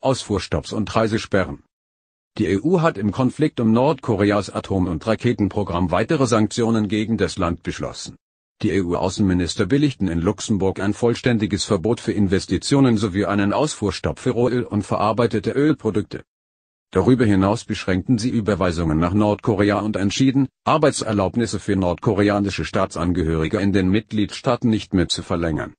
Ausfuhrstopps und Reisesperren. Die EU hat im Konflikt um Nordkoreas Atom- und Raketenprogramm weitere Sanktionen gegen das Land beschlossen. Die EU-Außenminister billigten in Luxemburg ein vollständiges Verbot für Investitionen sowie einen Ausfuhrstopp für Rohöl und verarbeitete Ölprodukte. Darüber hinaus beschränkten sie Überweisungen nach Nordkorea und entschieden, Arbeitserlaubnisse für nordkoreanische Staatsangehörige in den Mitgliedstaaten nicht mehr zu verlängern.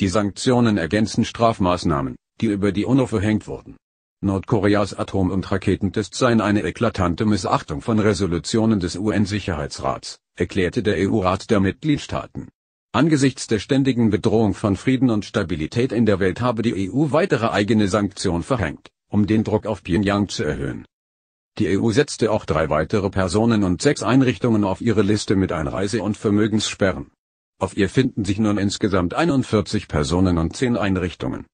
Die Sanktionen ergänzen Strafmaßnahmen die über die UNO verhängt wurden. Nordkoreas Atom- und Raketentests seien eine eklatante Missachtung von Resolutionen des UN-Sicherheitsrats, erklärte der EU-Rat der Mitgliedstaaten. Angesichts der ständigen Bedrohung von Frieden und Stabilität in der Welt habe die EU weitere eigene Sanktionen verhängt, um den Druck auf Pyongyang zu erhöhen. Die EU setzte auch drei weitere Personen und sechs Einrichtungen auf ihre Liste mit Einreise- und Vermögenssperren. Auf ihr finden sich nun insgesamt 41 Personen und zehn Einrichtungen.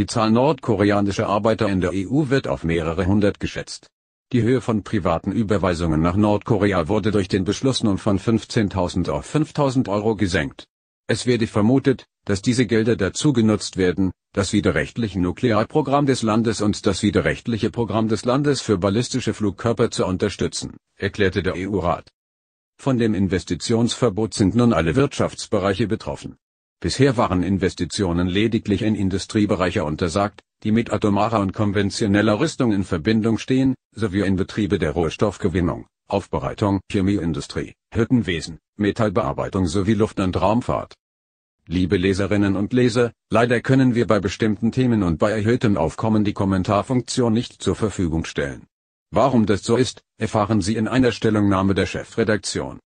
Die Zahl nordkoreanischer Arbeiter in der EU wird auf mehrere hundert geschätzt. Die Höhe von privaten Überweisungen nach Nordkorea wurde durch den Beschluss nun von 15.000 auf 5.000 Euro gesenkt. Es werde vermutet, dass diese Gelder dazu genutzt werden, das widerrechtliche Nuklearprogramm des Landes und das widerrechtliche Programm des Landes für ballistische Flugkörper zu unterstützen, erklärte der EU-Rat. Von dem Investitionsverbot sind nun alle Wirtschaftsbereiche betroffen. Bisher waren Investitionen lediglich in Industriebereiche untersagt, die mit atomarer und konventioneller Rüstung in Verbindung stehen, sowie in Betriebe der Rohstoffgewinnung, Aufbereitung, Chemieindustrie, Hüttenwesen, Metallbearbeitung sowie Luft- und Raumfahrt. Liebe Leserinnen und Leser, leider können wir bei bestimmten Themen und bei erhöhtem Aufkommen die Kommentarfunktion nicht zur Verfügung stellen. Warum das so ist, erfahren Sie in einer Stellungnahme der Chefredaktion.